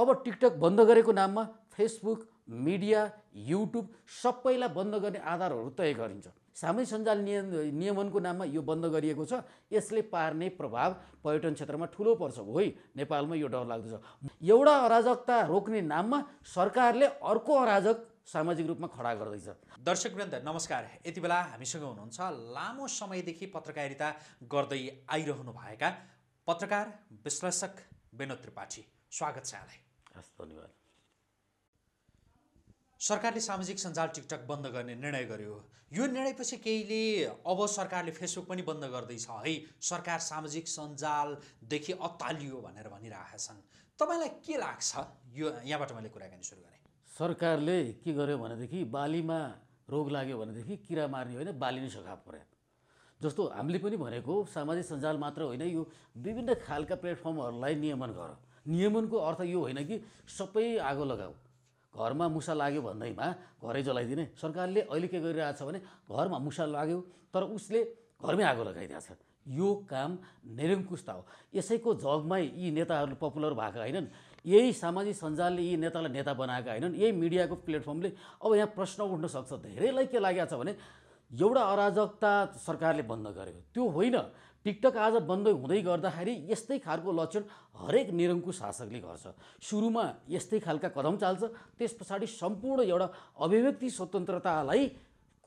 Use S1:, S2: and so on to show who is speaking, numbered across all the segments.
S1: अब टिकटक बन्द गरेको नाममा फेसबुक मिडिया युट्युब सबैलाई बन्द गर्ने आधारहरू तय गरिन्छ सामूहिक सञ्जाल नियम नियमनको नाममा यो बन्द गरिएको छ यसले पार्ने प्रभाव पर्यटन क्षेत्रमा ठुलो पर्छ है नेपालमा यो डर लाग्दछ एउटा अराजकता रोक्ने नाममा सरकारले अर्को अराजक सामाजिक रूपमा खडा गर्दैछ
S2: दर्शक वृन्द नमस्कार यति बेला हामीसँग हुनुहुन्छ लामो समयदेखि पत्रकारिता गर्दै आइरहनु भएका पत्रकार विश्लेषक विनोद त्रिपाठी स्वागत छ यहाँलाई हस् धन्यवाद सरकारले सामाजिक सञ्जाल टिकटक बन्द गर्ने निर्णय गर्यो यो निर्णयपछि केहीले अब सरकारले फेसबुक पनि बन्द गर्दैछ है सरकार सामाजिक सञ्जालदेखि अत्तालियो भनेर भनिरहेका छन् तपाईँलाई के लाग्छ यो यहाँबाट मैले कुराकानी सुरु गरेँ
S1: सरकारले के गर्यो भनेदेखि बालीमा रोग लाग्यो भनेदेखि किरा मार्ने होइन बाली नै सखा पऱ्यो जस्तो हामीले पनि भनेको सामाजिक सञ्जाल मात्र होइन यो विभिन्न खालका प्लेटफर्महरूलाई नियमन गर नियमनको अर्थ यो होइन कि सबै आगो लगाऊ घरमा मुसा लाग्यो भन्दैमा घरै जलाइदिने सरकारले अहिले के गरिरहेको छ भने घरमा मुसा लाग्यो तर उसले घरमै आगो लगाइरहेछ यो काम निरङ्कुशता हो यसैको जगमै यी नेताहरू पपुलर भएका होइनन् यही सामाजिक सञ्जालले यी नेतालाई नेता बनाएका होइनन् यही मिडियाको प्लेटफर्मले अब यहाँ प्रश्न उठ्न सक्छ धेरैलाई के लागेको छ भने एउटा अराजकता सरकारले बन्द गर्यो त्यो होइन टिकटक आज बन्द हुँदै गर्दाखेरि यस्तै खालको लक्षण हरेक निरङ्कु शासकले गर्छ सुरुमा यस्तै खालका कदम चाल्छ त्यस पछाडि सम्पूर्ण एउटा अभिव्यक्ति स्वतन्त्रतालाई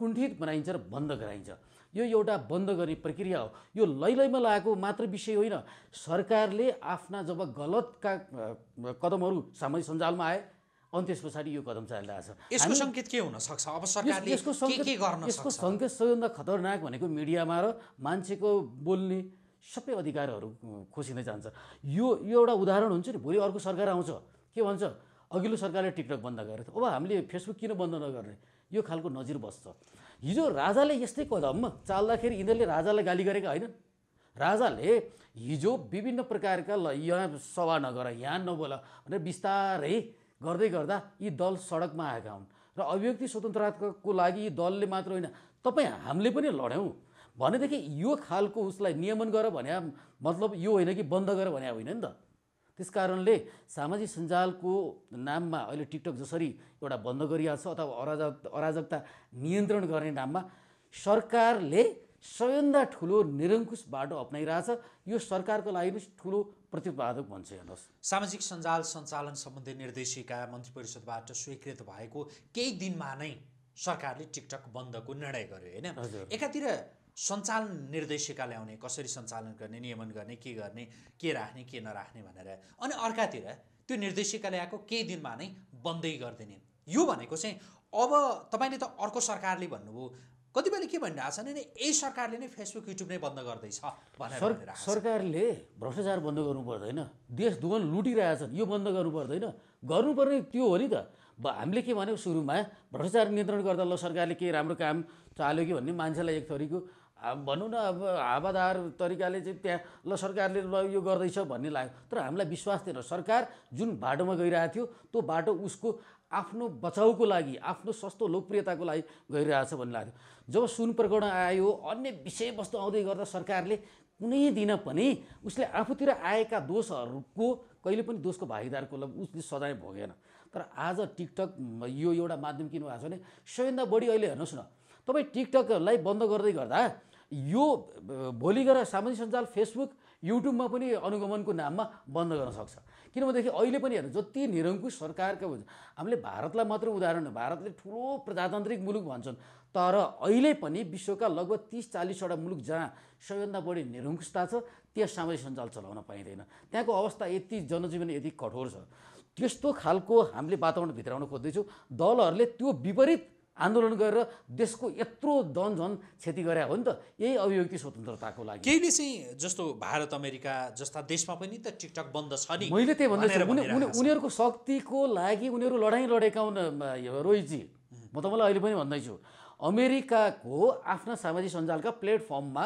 S1: कुण्ठित बनाइन्छ र बन्द गराइन्छ यो एउटा बन्द गर्ने प्रक्रिया हो यो लैलैमा लागेको मात्र विषय होइन सरकारले आफ्ना जब गलतका कदमहरू सामाजिक सञ्जालमा आए अनि त्यस पछाडि यो कदम चालिरहेको छ यसको सङ्केत के हुनसक्छ अब
S2: सरकारले यसको के गर्न यसको
S1: सङ्केत सबैभन्दा खतरनाक भनेको मिडियामा र मान्छेको बोल्ने सबै अधिकारहरू खोसिँदै जान्छ यो यो एउटा उदाहरण हुन्छ नि भोलि अर्को सरकार आउँछ के भन्छ अघिल्लो सरकारले टिकटक बन्द गरेको अब हामीले फेसबुक किन बन्द नगर्ने यो खालको नजिर बस्छ हिजो राजाले यस्तै कदम चाल्दाखेरि यिनीहरूले राजालाई गाली गरेका होइनन् राजाले हिजो विभिन्न प्रकारका ल यहाँ सभा नगर यहाँ नबोला भनेर बिस्तारै गर्दै गर्दा यी दल सडकमा आएका हुन् र अभिव्यक्ति स्वतन्त्रताको लागि यी दलले मात्र होइन तपाईँ हामीले पनि लड्यौँ भनेदेखि यो खालको उसलाई नियमन गर भने मतलब यो होइन कि बन्द गर भने होइन नि त त्यस कारणले सामाजिक सञ्जालको नाममा अहिले टिकटक जसरी एउटा बन्द गरिहाल्छ अथवा अराजक अराजकता नियन्त्रण गर्ने नाममा सरकारले सबैभन्दा ठुलो निरङ्कुश बाटो अप्नाइरहेछ यो सरकारको लागि पनि ठुलो प्रतिपादक भन्छ हेर्नुहोस्
S2: सामाजिक सञ्जाल सञ्चालन सम्बन्धी निर्देशिका मन्त्री परिषदबाट स्वीकृत भएको केही दिनमा नै सरकारले टिकटक बन्दको निर्णय गर्यो होइन एकातिर सञ्चालन निर्देशिका ल्याउने कसरी सञ्चालन गर्ने नियमन गर्ने के गर्ने के राख्ने के नराख्ने भनेर अनि अर्कातिर त्यो निर्देशिका ल्याएको केही दिनमा नै बन्दै गरिदिने यो भनेको चाहिँ अब तपाईँले त अर्को सरकारले भन्नुभयो कतिपयले के भनिरहेको छ भने यही सरकारले नै फेसबुक युट्युब नै बन्द गर्दैछ भनेर
S1: सरकारले भ्रष्टाचार बन्द गर्नु पर्दैन देश दुवन लुटिरहेछन् यो बन्द गर्नु पर्दैन गर्नुपर्ने त्यो हो नि त हामीले के भन्यो सुरुमा भ्रष्टाचार नियन्त्रण गर्दा ल सरकारले केही राम्रो काम चाल्यो कि भन्ने मान्छेलाई एक थरीको भनौँ न अब हावादार तरिकाले चाहिँ त्यहाँ ल सरकारले ल यो गर्दैछ भन्ने लाग्यो तर हामीलाई विश्वास थिएन सरकार जुन बाटोमा गइरहेको थियो त्यो बाटो उसको आफ्नो बचाउको लागि आफ्नो सस्तो लोकप्रियताको लागि गइरहेछ भन्ने लाग्यो जब सुन प्रकरण आयो अन्य विषयवस्तु आउँदै गर्दा सरकारले कुनै दिन पनि उसले आफूतिर आएका दोषहरूको कहिले पनि दोषको भागीदारको उसले सजाय भोगेन तर आज टिकटक यो एउटा माध्यम किन भएको छ भने सबैभन्दा बढी अहिले हेर्नुहोस् न तपाईँ टिकटकलाई बन्द गर्दै गर्दा यो भोलि गएर सामाजिक सञ्जाल फेसबुक युट्युबमा पनि अनुगमनको नाममा बन्द गर्न सक्छ किनभनेदेखि अहिले पनि हेर्नु जति निरङ्कुश सरकारका हामीले भारतलाई मात्र उदाहरण भारतले ठुलो प्रजातान्त्रिक मुलुक भन्छन् तर अहिले पनि विश्वका लगभग तिस चालिसवटा मुलुक जहाँ सबैभन्दा बढी निरङ्कुशता छ त्यहाँ सामाजिक सञ्जाल चलाउन पाइँदैन त्यहाँको अवस्था यति जनजीवन यति कठोर छ त्यस्तो खालको हामीले वातावरण भित्राउन खोज्दैछौँ दलहरूले त्यो विपरीत आन्दोलन गरेर देशको यत्रो दनझन क्षति गरे हो नि त यही अभिव्यक्ति स्वतन्त्रताको लागि केहीले चाहिँ
S2: जस्तो भारत अमेरिका जस्ता देशमा पनि त टिकटक बन्द छ नि मैले त्यही भन्दैछु उनीहरूको
S1: शक्तिको लागि उनीहरू लडाइँ लडेका हुन् रोहितजी म तपाईँलाई अहिले पनि भन्दैछु अमेरिकाको आफ्ना सामाजिक सञ्जालका प्लेटफर्ममा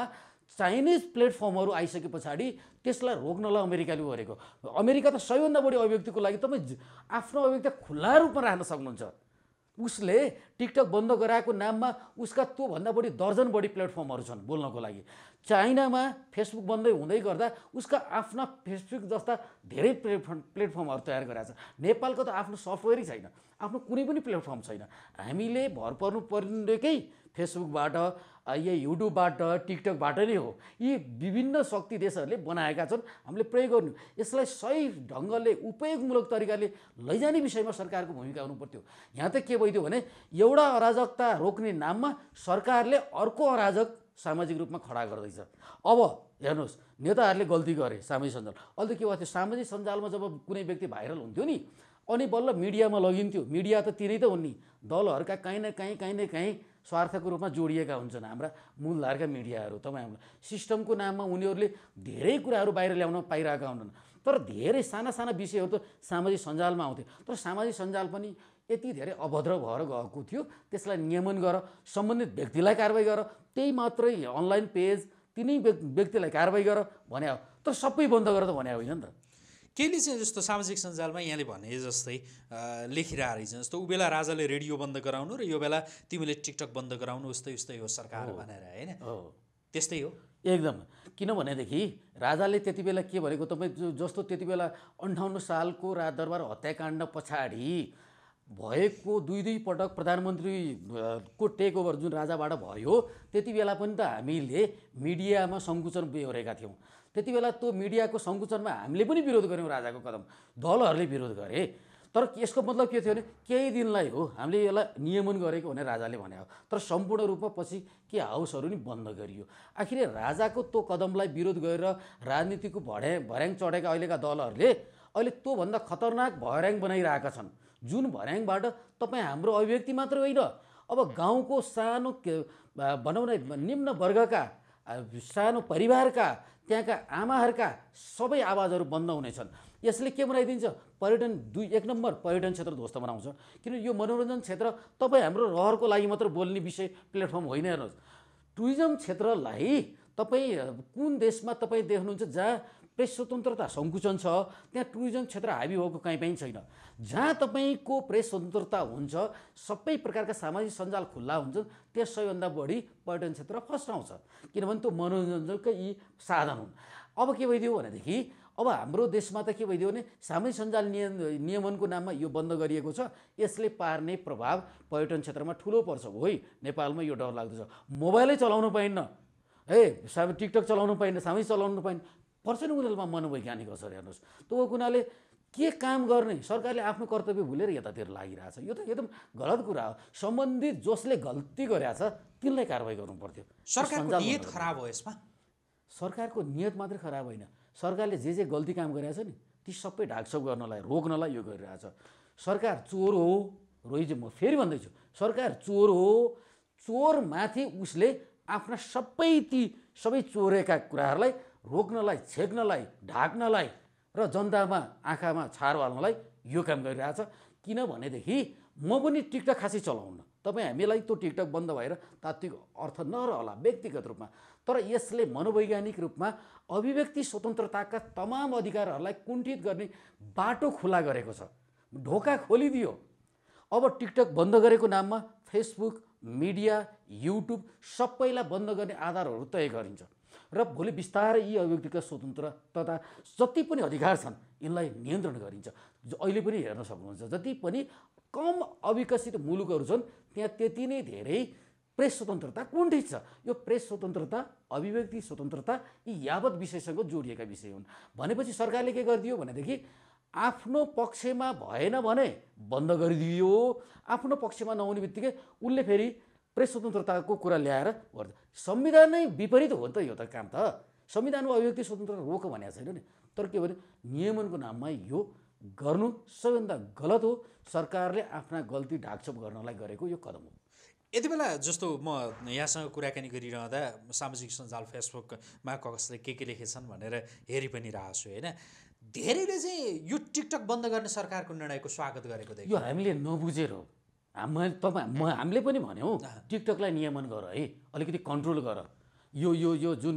S1: चाइनिज प्लेटफर्महरू आइसके पछाडि त्यसलाई रोक्नलाई अमेरिकाले गरेको अमेरिका त सबैभन्दा बढी अभिव्यक्तिको लागि तपाईँ आफ्नो अभिव्यक्ति खुल्ला रूपमा राख्न सक्नुहुन्छ उसले टिकटक बन्द गराएको नाममा उसका त्योभन्दा बढी दर्जन बढी प्लेटफर्महरू छन् बोल्नको लागि चाइनामा फेसबुक बन्दै हुँदै गर्दा उसका आफ्ना फेसबुक जस्ता धेरै प्लेटफर्म प्लेटफर्महरू तयार गराएको छ नेपालको त आफ्नो सफ्टवेयरै छैन आफ्नो कुनै पनि प्लेटफर्म छैन हामीले भर पर्नु पर्नेकै फेसबुकबाट यो युट्युबबाट टिकटकबाट नै हो यी विभिन्न शक्ति देशहरूले बनाएका छन् हामीले प्रयोग गर्नु यसलाई सही ढङ्गले उपयोगमूलक तरिकाले लैजाने विषयमा सरकारको भूमिका हुनुपर्थ्यो यहाँ त के भइदियो भने एउटा अराजकता रोक्ने नाममा सरकारले अर्को अराजक सामाजिक रूपमा खडा गर्दैछ अब हेर्नुहोस् नेताहरूले गल्ती गरे सामाजिक सञ्जाल अहिले के भएको थियो सामाजिक सञ्जालमा जब कुनै व्यक्ति भाइरल हुन्थ्यो नि अनि बल्ल मिडियामा लगिन्थ्यो मिडिया त तिनै त हुन् नि दलहरूका काहीँ न काहीँ काहीँ न काहीँ स्वार्थको रूपमा जोडिएका हुन्छन् हाम्रा मूलधारका मिडियाहरू हाम्रो सिस्टमको नाममा उनीहरूले धेरै कुराहरू बाहिर ल्याउन पाइरहेका हुन्छन् तर धेरै साना साना विषयहरू त सामाजिक सञ्जालमा आउँथे तर सामाजिक सञ्जाल पनि यति धेरै अभद्र भएर गएको थियो त्यसलाई नियमन गर सम्बन्धित व्यक्तिलाई कारवाही गर त्यही मात्रै अनलाइन पेज तिनै व्यक्तिलाई कारवाही गर भने तर सबै बन्द गर त भने होइन नि त
S2: केहीले चाहिँ जस्तो सामाजिक सञ्जालमा यहाँले भने जस्तै लेखिरहेको रहेछ जस्तो ऊ बेला राजाले रेडियो बन्द गराउनु र यो बेला तिमीले टिकटक बन्द गराउनु उस्तै उस्तै हो सरकार भनेर होइन त्यस्तै हो एकदम किनभनेदेखि
S1: राजाले त्यति बेला के भनेको तपाईँ जस्तो त्यति बेला अन्ठाउन्न सालको राजदरबार हत्याकाण्ड पछाडि भएको दुई दुई पटक प्रधानमन्त्री को टेक ओभर जुन राजाबाट भयो त्यति बेला पनि त हामीले मिडियामा सङ्कुचन बेहोरेका थियौँ त्यति बेला त्यो मिडियाको सङ्कुचनमा हामीले पनि विरोध गऱ्यौँ राजाको कदम दलहरूले विरोध गरे तर यसको मतलब के थियो भने केही दिनलाई हो हामीले यसलाई नियमन गरेको भनेर राजाले भने हो तर सम्पूर्ण रूपमा पछि के हाउसहरू नि बन्द गरियो आखिर राजाको त्यो कदमलाई विरोध गरेर राजनीतिको भड्याङ भर्याङ चढेका अहिलेका दलहरूले अहिले त्योभन्दा खतरनाक भर्याङ बनाइरहेका छन् जुन भर्याङबाट तपाईँ हाम्रो अभिव्यक्ति मात्र होइन अब गाउँको सानो भनौँ न निम्न वर्गका सानो परिवारका त्यहाँका आमाहरूका सबै आवाजहरू बन्द हुनेछन् यसले के बनाइदिन्छ पर्यटन दुई एक नम्बर पर्यटन क्षेत्र ध्वस्त बनाउँछ किन यो मनोरञ्जन क्षेत्र तपाईँ हाम्रो रहरको लागि मात्र बोल्ने विषय प्लेटफर्म होइन हेर्नुहोस् टुरिज्म क्षेत्रलाई तपाईँ कुन देशमा तपाईँ देख्नुहुन्छ जहाँ प्रेस स्वतन्त्रता सङ्कुचन छ त्यहाँ टुरिज्म क्षेत्र हाबी भएको कहीँ पनि छैन जहाँ तपाईँको प्रेस स्वतन्त्रता हुन्छ सबै प्रकारका सामाजिक सञ्जाल खुल्ला हुन्छन् त्यस सबैभन्दा बढी पर्यटन क्षेत्र फस्टाउँछ किनभने त्यो मनोरञ्जनका यी साधन हुन् अब के भइदियो भनेदेखि अब हाम्रो देशमा त के भइदियो भने सामाजिक सञ्जाल नियम नियमनको नाममा यो बन्द गरिएको छ यसले पार्ने प्रभाव पर्यटन क्षेत्रमा ठुलो पर्छ होइ नेपालमा यो डर लाग्दछ मोबाइलै चलाउनु पाइन्न है टिकटक चलाउनु पाइन्न सामाजिक चलाउनु पाइन्न पर्छ नि उनीहरूमा मनोवैज्ञानिक असर हेर्नुहोस् त्यो कुनाले के काम गर्ने सरकारले आफ्नो कर्तव्य भुलेर यतातिर लागिरहेछ यो त एकदम गलत कुरा हो सम्बन्धित जसले गल्ती गरेछ तिनलाई कारवाही गर्नु पर्थ्यो सरकारको नियत खराब
S2: हो यसमा सरकारको
S1: नियत मात्रै खराब होइन सरकारले जे जे गल्ती काम गरेछ नि ती सबै ढाकछोप गर्नलाई रोक्नलाई यो गरिरहेछ सरकार चोर हो रोहित म फेरि भन्दैछु सरकार चोर हो चोरमाथि उसले आफ्ना सबै ती सबै चोरेका कुराहरूलाई रोक्नलाई छेक्नलाई ढाक्नलाई र जनतामा आँखामा छार हाल्नलाई यो काम गरिरहेछ किनभनेदेखि म पनि टिकटक खासै चलाउन तपाईँ हामीलाई त्यो टिकटक बन्द भएर तात्विक अर्थ नरहला व्यक्तिगत रूपमा तर यसले मनोवैज्ञानिक रूपमा अभिव्यक्ति स्वतन्त्रताका तमाम अधिकारहरूलाई कुण्ठित गर्ने बाटो खुला गरेको छ ढोका खोलिदियो अब टिकटक बन्द गरेको नाममा फेसबुक मिडिया युट्युब सबैलाई बन्द गर्ने आधारहरू तय गरिन्छ र भोलि बिस्तारै यी अभिव्यक्तिका स्वतन्त्र तथा जति पनि अधिकार छन् यिनलाई नियन्त्रण गरिन्छ अहिले पनि हेर्न सक्नुहुन्छ जति पनि कम अविकसित मुलुकहरू छन् त्यहाँ त्यति नै धेरै प्रेस स्वतन्त्रता कुण्ठित छ यो प्रेस स्वतन्त्रता अभिव्यक्ति स्वतन्त्रता यी यावत विषयसँग जोडिएका विषय हुन् भनेपछि सरकारले के गरिदियो भनेदेखि आफ्नो पक्षमा भएन भने बन्द गरिदियो आफ्नो पक्षमा नहुने बित्तिकै उसले फेरि प्रेस स्वतन्त्रताको कुरा ल्याएर गर्छ संविधान नै विपरीत हो नि त यो त काम त संविधानमा अभिव्यक्ति स्वतन्त्र रोक भनेको छैन नि तर के भने नियमनको नाममा यो गर्नु सबैभन्दा गलत हो सरकारले आफ्ना गल्ती ढाकछोप गर्नलाई गरेको यो कदम हो
S2: यति बेला जस्तो म यहाँसँग कुराकानी गरिरहँदा सामाजिक सञ्जाल फेसबुकमा कसले के के लेखेछन् भनेर हेरि पनि रहेको छु होइन धेरैले चाहिँ यो टिकटक बन्द गर्ने सरकारको निर्णयको स्वागत गरेको देख्यो
S1: यो हामीले नबुझेर हो हाम तपाईँ म हामीले पनि भन्यौँ टिकटकलाई नियमन गर है अलिकति कन्ट्रोल गर यो यो यो जुन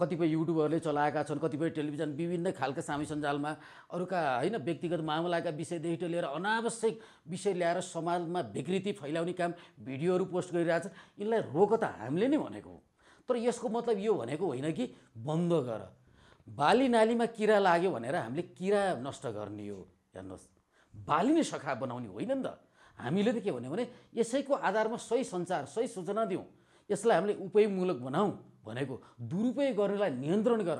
S1: कतिपय युट्युबरले चलाएका छन् कतिपय टेलिभिजन विभिन्न खालका सामी सञ्जालमा अरूका होइन व्यक्तिगत मामलाका विषयदेखि लिएर अनावश्यक विषय ल्याएर समाजमा विकृति फैलाउने काम भिडियोहरू पोस्ट छ यिनलाई रोक त हामीले नै भनेको हो तर यसको मतलब यो भनेको होइन कि बन्द गर बाली नालीमा किरा लाग्यो भनेर हामीले किरा नष्ट गर्ने हो हेर्नुहोस् बाली नै सखा बनाउने होइन नि त हामीले त के भन्यो भने यसैको आधारमा सही सञ्चार सही सूचना दिउँ यसलाई हामीले उपयोगमूलक बनाऊ भनेको दुरुपयोग गर्नेलाई नियन्त्रण गर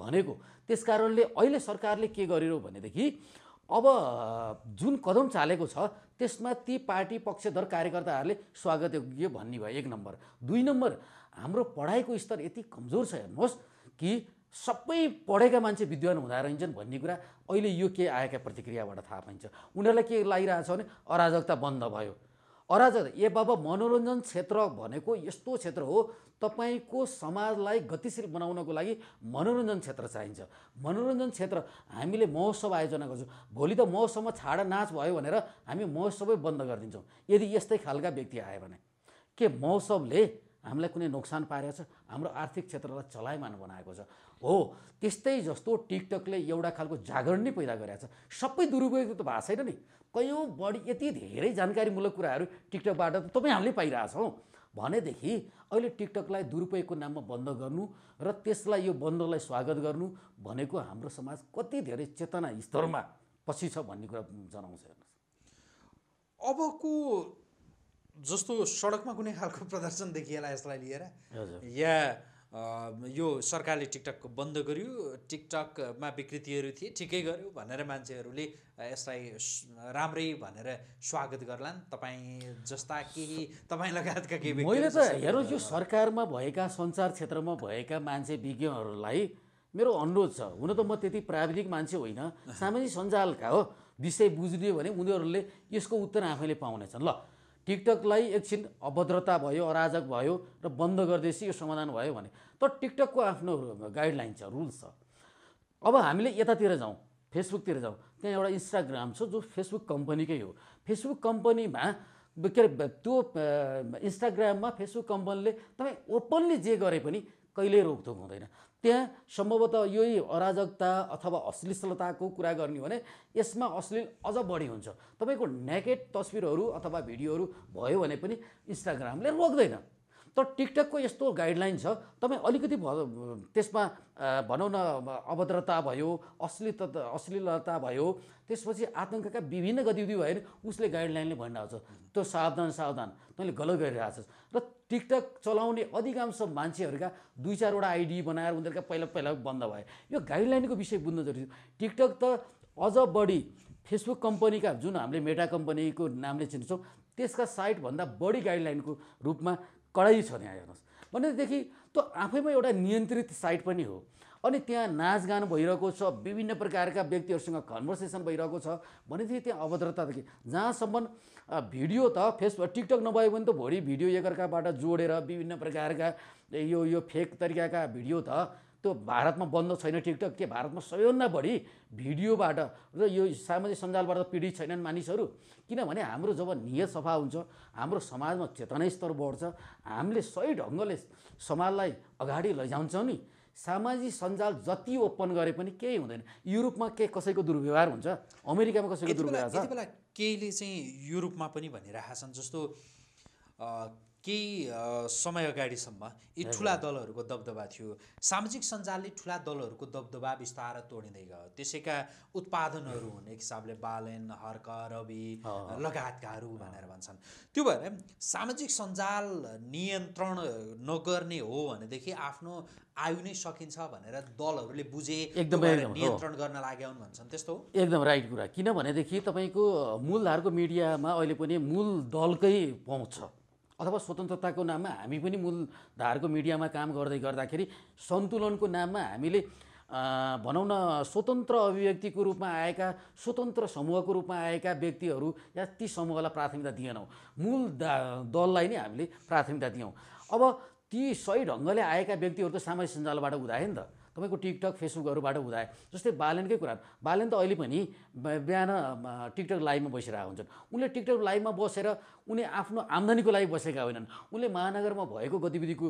S1: भनेको त्यस कारणले अहिले सरकारले के गरिरह्यो भनेदेखि अब जुन कदम चालेको छ त्यसमा ती पार्टी पक्षधर कार्यकर्ताहरूले स्वागत योग्य भन्ने भयो एक नम्बर दुई नम्बर हाम्रो पढाइको स्तर यति कमजोर छ हेर्नुहोस् कि सबै पढेका मान्छे विद्वान हुँदा रहन्छन् भन्ने कुरा अहिले यो के आएका प्रतिक्रियाबाट थाहा पाइन्छ उनीहरूलाई के लागिरहेको छ भने अराजकता बन्द भयो अराजकता ए बाबा मनोरञ्जन क्षेत्र भनेको यस्तो क्षेत्र हो तपाईँको समाजलाई गतिशील बनाउनको लागि मनोरञ्जन क्षेत्र चाहिन्छ मनोरञ्जन क्षेत्र हामीले महोत्सव आयोजना गर्छौँ भोलि त महोत्सवमा छाडा नाच भयो भनेर हामी महोत्सवै बन्द गरिदिन्छौँ यदि यस्तै खालका व्यक्ति आयो भने के महोत्सवले हामीलाई कुनै नोक्सान पारेको छ हाम्रो आर्थिक क्षेत्रलाई चलायमान बनाएको छ हो त्यस्तै जस्तो टिकटकले एउटा खालको जागरण नै पैदा गरेको छ सबै दुरुपयोग त भएको छैन नि कयौँ बढी यति धेरै जानकारीमूलक कुराहरू टिकटकबाट तपाईँ हामीले पाइरहेछौँ भनेदेखि अहिले टिकटकलाई दुरुपयोगको नाममा बन्द गर्नु र त्यसलाई यो बन्दलाई स्वागत गर्नु भनेको हाम्रो समाज कति धेरै चेतना स्तरमा पछि छ भन्ने कुरा
S2: जनाउँछ हेर्नुहोस् अबको जस्तो सडकमा कुनै खालको प्रदर्शन देखिएला यसलाई लिएर या यो सरकारले टिकटक बन्द गर्यो टिकटकमा विकृतिहरू थिए ठिकै गर्यो भनेर मान्छेहरूले यसलाई राम्रै भनेर स्वागत गर्लान् तपाईँ जस्ता केही तपाईँ लगायतका केही मैले त हेर्नुहोस्
S1: यो सरकारमा भएका सञ्चार क्षेत्रमा भएका मान्छे विज्ञहरूलाई मेरो अनुरोध छ हुन त म त्यति प्राविधिक मान्छे होइन सामाजिक सञ्जालका हो विषय बुझ्ने भने उनीहरूले यसको उत्तर आफैले पाउनेछन् ल टिकटकलाई एकछिन अभद्रता भयो अराजक भयो र बन्द गरिदिएपछि यो समाधान भयो भने तर टिकटकको आफ्नो गाइडलाइन छ रुल्स छ अब हामीले यतातिर जाउँ फेसबुकतिर जाउँ त्यहाँ एउटा इन्स्टाग्राम छ जो फेसबुक कम्पनीकै हो फेसबुक कम्पनीमा के अरे त्यो इन्स्टाग्राममा फेसबुक कम्पनीले तपाईँ ओपनली जे गरे पनि कहिल्यै रोकथोक हुँदैन त्यहाँ सम्भवतः यही अराजकता अथवा अश्लीलताको कुरा गर्ने हो भने यसमा अश्लील अझ बढी हुन्छ तपाईँको नेकेट तस्विरहरू अथवा भिडियोहरू भयो भने पनि इन्स्टाग्रामले रोक्दैन तर टिकटकको यस्तो गाइडलाइन छ तपाईँ अलिकति त्यसमा भनौँ न अभद्रता भयो अश्लीलता अश्लीलता भयो त्यसपछि आतङ्कका विभिन्न गतिविधि भयो भने उसले गाइडलाइनले भनिरहेको छ त्यो सावधान सावधान तैँले गलत गरिरहेको छ र टिकटक चलाउने अधिकांश मान्छेहरूका दुई चारवटा आइडी बनाएर उनीहरूका पहिला पहिला बन्द भयो यो गाइडलाइनको विषय बुझ्नु जरुरी छ टिकटक त अझ बढी फेसबुक कम्पनीका जुन हामीले मेटा कम्पनीको नामले चिन्छौँ त्यसका साइटभन्दा बढी गाइडलाइनको रूपमा कडाइ छ त्यहाँ हेर्नुहोस् भनेदेखि त्यो आफैमा एउटा नियन्त्रित साइट पनि हो अनि त्यहाँ नाचगान भइरहेको छ विभिन्न प्रकारका व्यक्तिहरूसँग कन्भर्सेसन भइरहेको छ भनेदेखि त्यहाँ अभद्रतादेखि जहाँसम्म भिडियो त फेसबुक टिकटक नभए पनि त भोलि भिडियो एकअर्काबाट जोडेर विभिन्न प्रकारका यो यो फेक तरिकाका भिडियो त त्यो भारतमा बन्द छैन टिकटक के भारतमा सबैभन्दा बढी भिडियोबाट र यो सामाजिक सञ्जालबाट पीडित छैनन् मानिसहरू किनभने हाम्रो जब नियत सफा हुन्छ हाम्रो समाजमा चेतना स्तर बढ्छ हामीले सही ढङ्गले समाजलाई अगाडि लैजान्छौँ नि सामाजिक सञ्जाल जति ओपन गरे पनि केही हुँदैन युरोपमा के कसैको दुर्व्यवहार हुन्छ अमेरिकामा कसैको दुर्व्यवहार छ
S2: केहीले चाहिँ युरोपमा पनि भनिरहेका छन् जस्तो केही समय अगाडिसम्म यी ठुला दलहरूको दबदबा थियो सामाजिक सञ्जालले ठुला दलहरूको दबदबा बिस्तार तोडिँदै गयो त्यसैका उत्पादनहरू हुने हिसाबले बालन हर्क रवि लगायतकाहरू भनेर भन्छन् त्यो भएर सामाजिक सञ्जाल नियन्त्रण नगर्ने हो भनेदेखि आफ्नो आयु नै सकिन्छ भनेर दलहरूले बुझे एकदमै नियन्त्रण गर्न लाग्यो भन्छन् त्यस्तो
S1: हो एकदम राइट कुरा किनभनेदेखि तपाईँको मूलधारको मिडियामा अहिले पनि मूल दलकै पहुँच छ अथवा स्वतन्त्रताको नाममा हामी पनि मूलधारको मिडियामा काम गर्दै गर्दाखेरि सन्तुलनको नाममा हामीले भनौँ न स्वतन्त्र अभिव्यक्तिको रूपमा आएका स्वतन्त्र समूहको रूपमा आएका व्यक्तिहरू या ती समूहलाई प्राथमिकता दिएनौँ मूल दललाई नै हामीले प्राथमिकता दियौँ अब ती सही ढङ्गले आएका व्यक्तिहरू त सामाजिक सञ्जालबाट हुँदा नि त तपाईँको टिकटक फेसबुकहरूबाट हुँदा जस्तै बालनकै कुरा बालन त अहिले पनि बिहान टिकटक लाइभमा बसिरहेका हुन्छन् उनले टिकटक लाइभमा बसेर उनी आफ्नो आम्दानीको लागि बसेका होइनन् उनले महानगरमा भएको गतिविधिको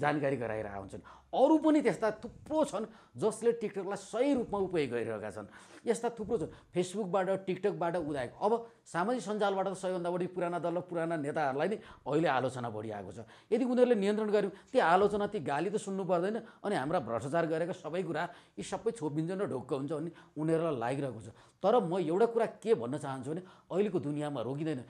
S1: जानकारी गराइरहेका हुन्छन् अरू पनि त्यस्ता थुप्रो छन् जसले टिकटकलाई सही रूपमा उपयोग गरिरहेका छन् यस्ता थुप्रो छन् फेसबुकबाट टिकटकबाट उदाएको अब सामाजिक सञ्जालबाट त सबैभन्दा बढी पुराना दल र पुराना नेताहरूलाई नै अहिले आलोचना बढिआएको छ यदि उनीहरूले नियन्त्रण गर्यो ती आलोचना ती गाली त सुन्नु पर्दैन अनि हाम्रा भ्रष्टाचार गरेको सबै कुरा यी सबै छोपिन्छन् र ढोक्क हुन्छ भने उनीहरूलाई लागिरहेको छ तर म एउटा कुरा के भन्न चाहन्छु भने अहिलेको दुनियाँमा रोकिँदैन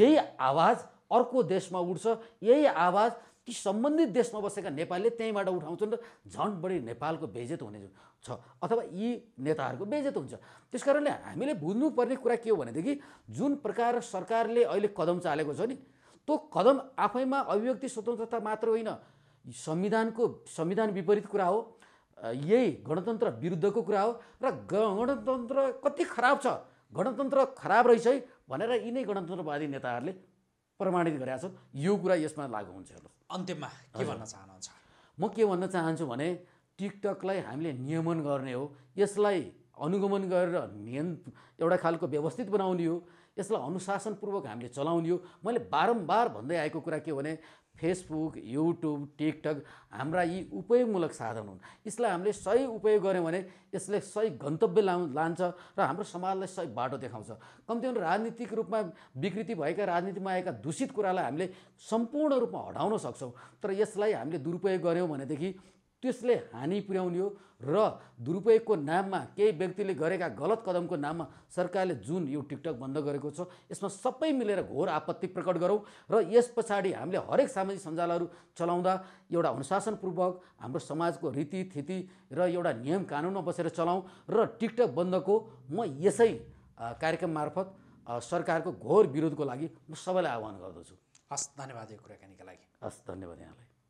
S1: यही आवाज अर्को देशमा उठ्छ यही आवाज ती सम्बन्धित देशमा बसेका नेपालीले त्यहीँबाट उठाउँछन् र झन् बढी नेपालको बेजेत हुने छ अथवा यी नेताहरूको बेजेत हुन्छ त्यस कारणले हामीले बुझ्नुपर्ने कुरा के हो भनेदेखि जुन प्रकार सरकारले अहिले कदम चालेको छ नि त्यो कदम आफैमा अभिव्यक्ति स्वतन्त्रता मात्र होइन संविधानको संविधान विपरीत कुरा हो यही गणतन्त्र विरुद्धको कुरा हो र गणतन्त्र कति खराब छ गणतन्त्र खराब रहेछ है भनेर यिनै गणतन्त्रवादी नेताहरूले प्रमाणित गरेका छन् यो कुरा यसमा लागु हुन्छ हेर्नुहोस्
S2: अन्त्यमा के भन्न चाहनुहुन्छ
S1: म के भन्न चाहन्छु भने टिकटकलाई हामीले नियमन गर्ने हो यसलाई अनुगमन गरेर नियन् एउटा खालको व्यवस्थित बनाउने हो यसलाई अनुशासनपूर्वक हामीले चलाउने हो मैले बारम्बार भन्दै आएको कुरा के हो भने फेसबुक युट्युब टिकटक हाम्रा यी उपयोगमूलक साधन हुन् यसलाई हामीले सही उपयोग गऱ्यौँ भने यसले सही गन्तव्य ला लान्छ र हाम्रो समाजलाई सही बाटो देखाउँछ कम्ती राजनीतिक रूपमा विकृति भएका राजनीतिमा आएका दूषित कुरालाई हामीले सम्पूर्ण रूपमा हटाउन सक्छौँ तर यसलाई हामीले दुरुपयोग गऱ्यौँ भनेदेखि त्यसले हानि पुर्याउने हो र दुरुपयोगको नाममा केही व्यक्तिले गरेका गलत कदमको नाममा सरकारले जुन यो टिकटक बन्द गरेको छ यसमा सबै मिलेर घोर आपत्ति प्रकट गरौँ र यस पछाडि हामीले हरेक सामाजिक सञ्जालहरू चलाउँदा एउटा अनुशासनपूर्वक हाम्रो समाजको रीति थिति र एउटा नियम कानुनमा बसेर चलाउँ र टिकटक बन्दको म यसै कार्यक्रम मार्फत सरकारको घोर विरोधको लागि म सबैलाई आह्वान गर्दछु
S2: हस् धन्यवाद यो कुराकानीका
S1: लागि हस् धन्यवाद यहाँलाई